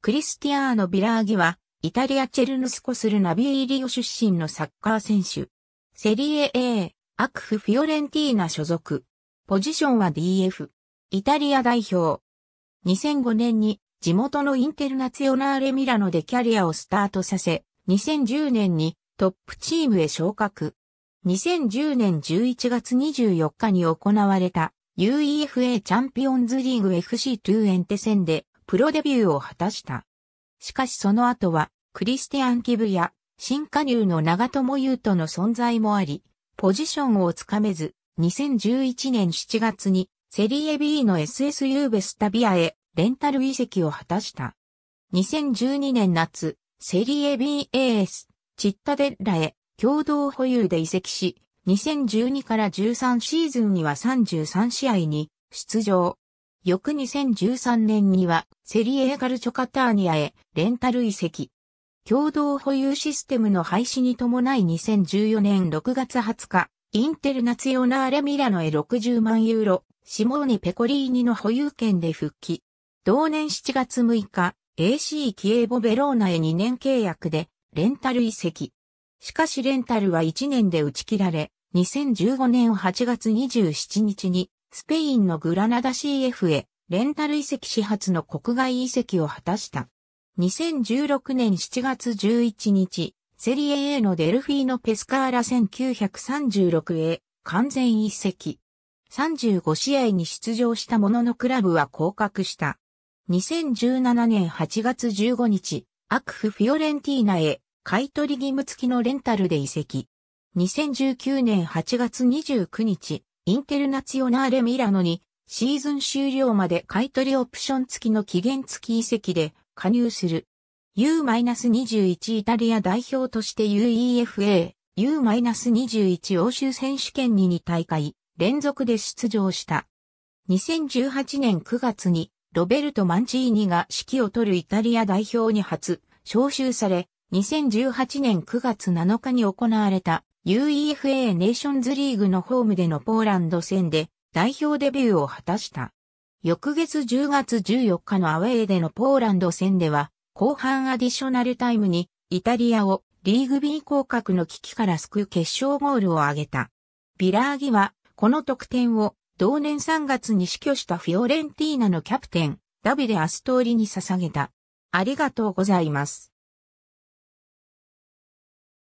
クリスティアーノ・ビラーギは、イタリア・チェルヌスコスルナビーリオ出身のサッカー選手。セリエ A、アクフ・フィオレンティーナ所属。ポジションは DF。イタリア代表。2005年に地元のインテルナツヨナーレミラノでキャリアをスタートさせ、2010年にトップチームへ昇格。2010年11月24日に行われた UEFA チャンピオンズリーグ FC トゥエンテ戦でプロデビューを果たした。しかしその後は、クリスティアン・キブや、新加入の長友優との存在もあり、ポジションをつかめず、2011年7月に、セリエ B の SS ユーベスタビアへ、レンタル移籍を果たした。2012年夏、セリエ BAS、チッタデッラへ、共同保有で移籍し、2012から13シーズンには33試合に出場。翌2013年には、セリエーガルチョカターニアへ、レンタル移籍。共同保有システムの廃止に伴い2014年6月20日、インテルナツヨナーレミラノへ60万ユーロ、シモーニ・ペコリーニの保有権で復帰。同年7月6日、AC キエボ・ベローナへ2年契約で、レンタル移籍。しかしレンタルは1年で打ち切られ、2015年8月27日にスペインのグラナダ CF へレンタル遺跡始発の国外遺跡を果たした。2016年7月11日、セリエ A のデルフィーノ・ペスカーラ1936へ完全遺跡。35試合に出場したもののクラブは降格した。2017年8月15日、アクフ・フィオレンティーナへ買い取り義務付きのレンタルで移籍。2019年8月29日、インテルナツィオナーレミラノにシーズン終了まで買取オプション付きの期限付き移籍で加入する。U-21 イタリア代表として UEFA、U-21 欧州選手権に2大会連続で出場した。2018年9月にロベルト・マンチーニが指揮を取るイタリア代表に初招集され、2018年9月7日に行われた UEFA ネーションズリーグのホームでのポーランド戦で代表デビューを果たした。翌月10月14日のアウェーでのポーランド戦では、後半アディショナルタイムにイタリアをリーグ B 降格の危機から救う決勝ゴールを挙げた。ビラーギは、この得点を同年3月に死去したフィオレンティーナのキャプテン、ダビデ・アストーリに捧げた。ありがとうございます。